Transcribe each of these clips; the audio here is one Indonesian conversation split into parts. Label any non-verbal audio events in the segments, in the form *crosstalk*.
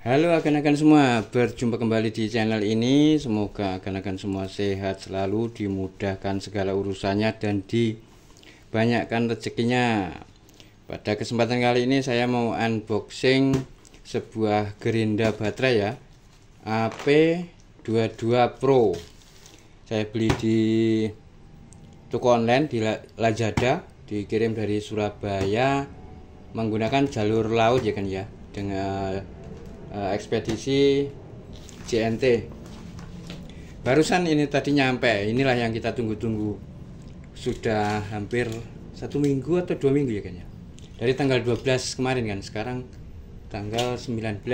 Halo akan-akan semua, berjumpa kembali di channel ini. Semoga akan-akan semua sehat selalu, dimudahkan segala urusannya dan dibanyakkan rezekinya. Pada kesempatan kali ini saya mau unboxing sebuah gerinda baterai ya. AP22 Pro. Saya beli di toko online di Lazada, dikirim dari Surabaya menggunakan jalur laut ya kan ya. Dengan uh, ekspedisi JNT. Barusan ini tadi nyampe, inilah yang kita tunggu-tunggu. Sudah hampir satu minggu atau dua minggu ya kayaknya. Dari tanggal 12 kemarin kan, sekarang tanggal 19.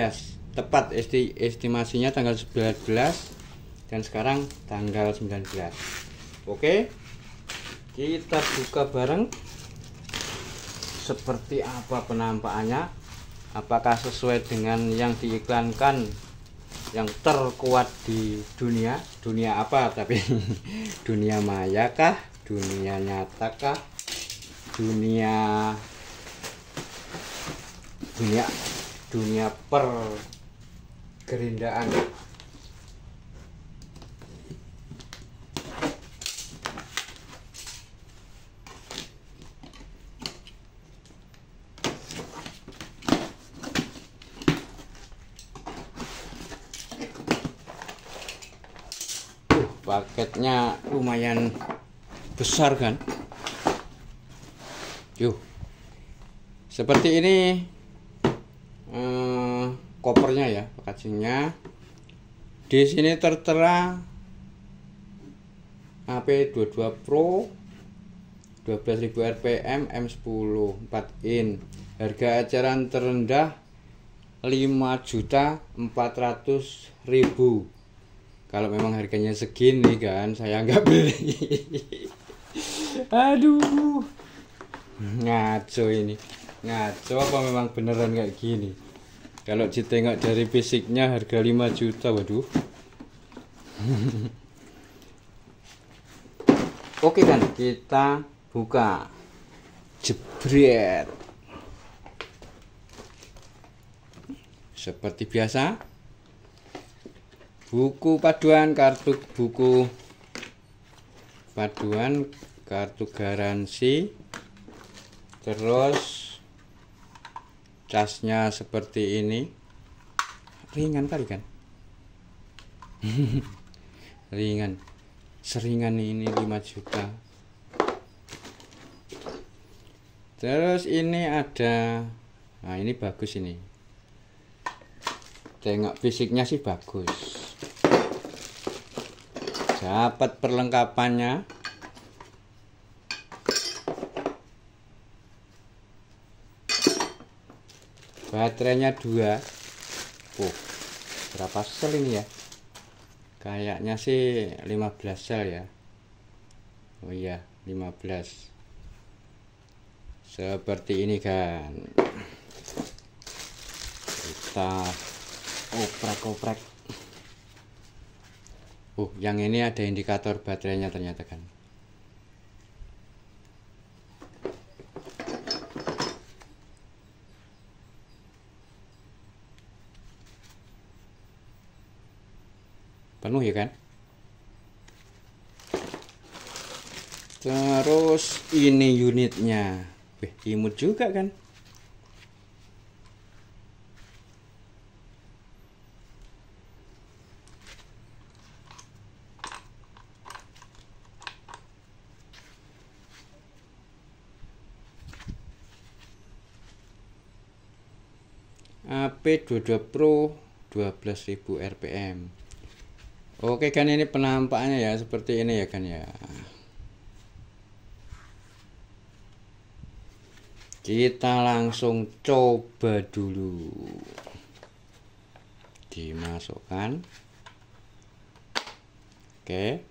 Tepat esti estimasinya tanggal 19 dan sekarang tanggal 19. Oke. Kita buka bareng seperti apa penampakannya apakah sesuai dengan yang diiklankan yang terkuat di dunia dunia apa tapi *laughs* dunia maya kah dunia nyata kah dunia dunia dunia per gerindaan? paketnya lumayan besar kan yuk seperti ini eh, kopernya ya packagingnya di sini tertera HP22 Pro 12.000 rpm M10 4 in harga eceran terendah 5.400.000 kalau memang harganya segini kan saya nggak beli *laughs* aduh ngaco ini ngaco apa memang beneran kayak gini kalau ditengok dari fisiknya harga 5 juta waduh *laughs* oke kan kita buka jebret seperti biasa buku paduan kartu buku paduan kartu garansi terus casnya seperti ini ringan kali kan *laughs* ringan seringan ini 5 juta terus ini ada nah ini bagus ini Tengok fisiknya sih bagus. Dapat perlengkapannya. Baterainya dua. Oh, berapa sel ini ya? Kayaknya sih 15 sel ya. Oh iya, 15. Seperti ini kan. Kita oprek-oprek uh, yang ini ada indikator baterainya ternyata kan. Penuh ya kan? Terus ini unitnya. Wih, imut juga kan? HP 22 Pro 12.000 rpm Oke kan ini penampakannya ya seperti ini ya kan ya kita langsung coba dulu dimasukkan oke okay.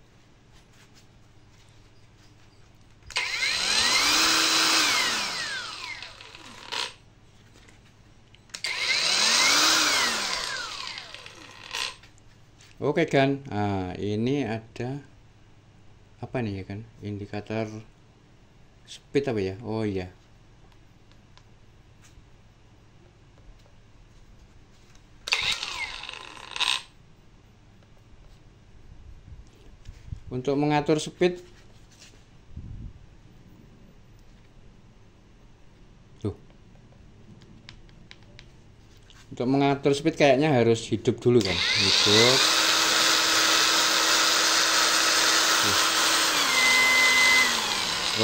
Oke kan, nah, ini ada apa nih ya kan? Indikator speed apa ya? Oh iya. Untuk mengatur speed Tuh. Untuk mengatur speed kayaknya harus hidup dulu kan. Hidup.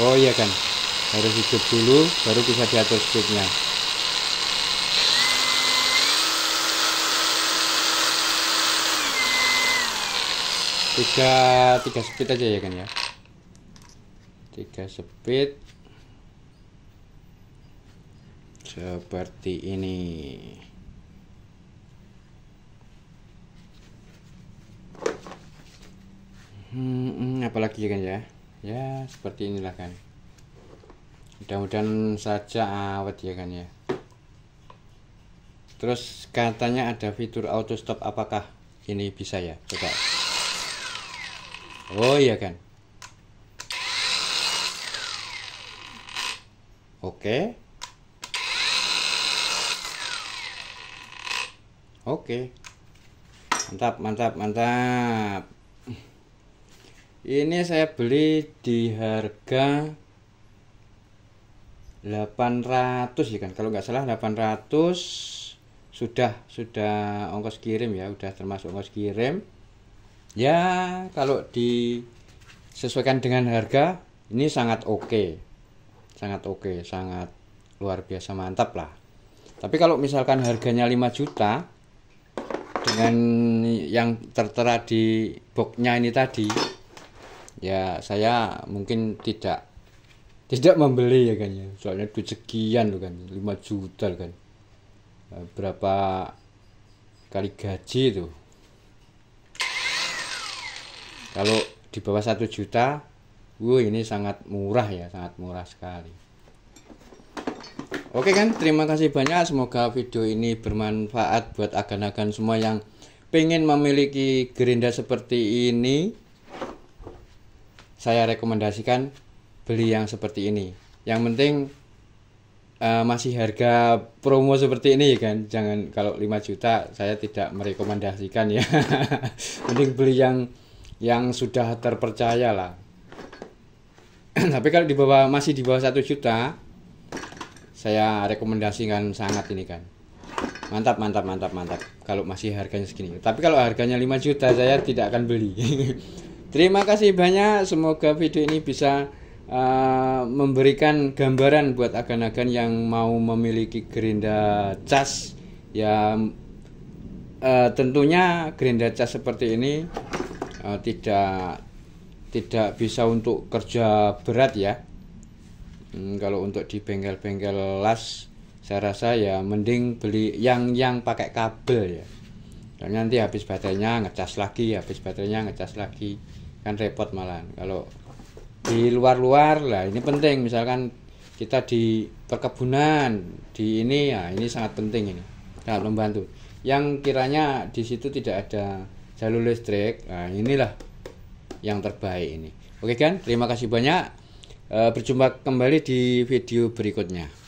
oh iya kan harus hidup dulu baru bisa diatur speednya tiga tiga speed aja ya kan ya tiga speed seperti ini hmm, hmm apalagi ya kan ya ya seperti inilah kan mudah-mudahan saja awet ya kan ya terus katanya ada fitur auto stop apakah ini bisa ya coba oh iya kan oke oke mantap mantap mantap ini saya beli di harga 800 ya kan kalau nggak salah 800 sudah sudah ongkos kirim ya sudah termasuk ongkos kirim ya kalau disesuaikan dengan harga ini sangat oke okay. sangat oke okay, sangat luar biasa mantap lah tapi kalau misalkan harganya 5 juta dengan yang tertera di boxnya ini tadi ya saya mungkin tidak tidak membeli ya kan ya soalnya duit sekian tuh kan 5 juta kan ya, berapa kali gaji itu kalau di bawah satu juta Wow, ini sangat murah ya, sangat murah sekali. Oke kan, terima kasih banyak. Semoga video ini bermanfaat buat agan-agan semua yang pengen memiliki gerinda seperti ini saya rekomendasikan beli yang seperti ini yang penting uh, masih harga promo seperti ini ya kan jangan kalau 5 juta saya tidak merekomendasikan ya *laughs* mending beli yang yang sudah terpercaya lah *clears throat* tapi kalau di bawah masih di bawah satu juta saya rekomendasikan sangat ini kan mantap mantap mantap mantap kalau masih harganya segini tapi kalau harganya 5 juta saya tidak akan beli *laughs* Terima kasih banyak. Semoga video ini bisa uh, memberikan gambaran buat agan-agan yang mau memiliki gerinda cas. Ya uh, tentunya gerinda cas seperti ini uh, tidak tidak bisa untuk kerja berat ya. Hmm, kalau untuk di bengkel-bengkel las, saya rasa ya mending beli yang yang pakai kabel ya. Dan nanti habis baterainya ngecas lagi, habis baterainya ngecas lagi kan repot malah kalau di luar-luar lah ini penting misalkan kita di perkebunan di ini ya ini sangat penting ini sangat membantu yang kiranya di situ tidak ada jalur listrik nah inilah yang terbaik ini oke kan terima kasih banyak eh, berjumpa kembali di video berikutnya